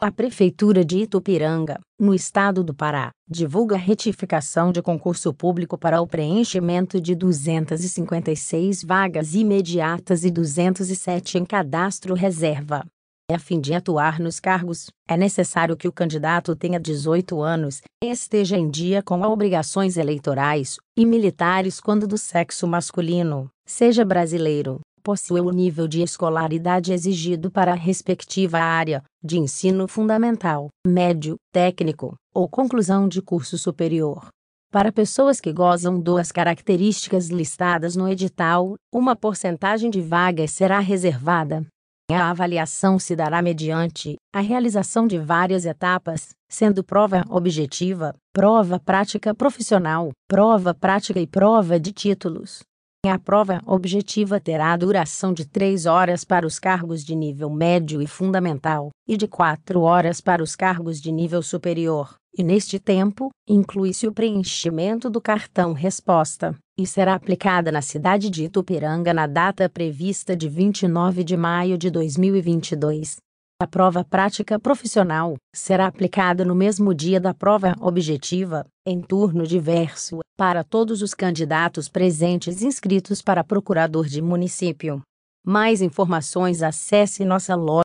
A Prefeitura de Itupiranga, no estado do Pará, divulga retificação de concurso público para o preenchimento de 256 vagas imediatas e 207 em cadastro reserva. A fim de atuar nos cargos, é necessário que o candidato tenha 18 anos, esteja em dia com obrigações eleitorais e militares quando do sexo masculino, seja brasileiro, possui o nível de escolaridade exigido para a respectiva área, de ensino fundamental, médio, técnico, ou conclusão de curso superior. Para pessoas que gozam das características listadas no edital, uma porcentagem de vagas será reservada. A avaliação se dará mediante a realização de várias etapas, sendo prova objetiva, prova prática profissional, prova prática e prova de títulos. A prova objetiva terá a duração de 3 horas para os cargos de nível médio e fundamental, e de 4 horas para os cargos de nível superior, e neste tempo, inclui-se o preenchimento do cartão resposta, e será aplicada na cidade de Itupiranga na data prevista de 29 de maio de 2022. A prova prática profissional será aplicada no mesmo dia da prova objetiva, em turno diverso, para todos os candidatos presentes inscritos para procurador de município. Mais informações acesse nossa loja.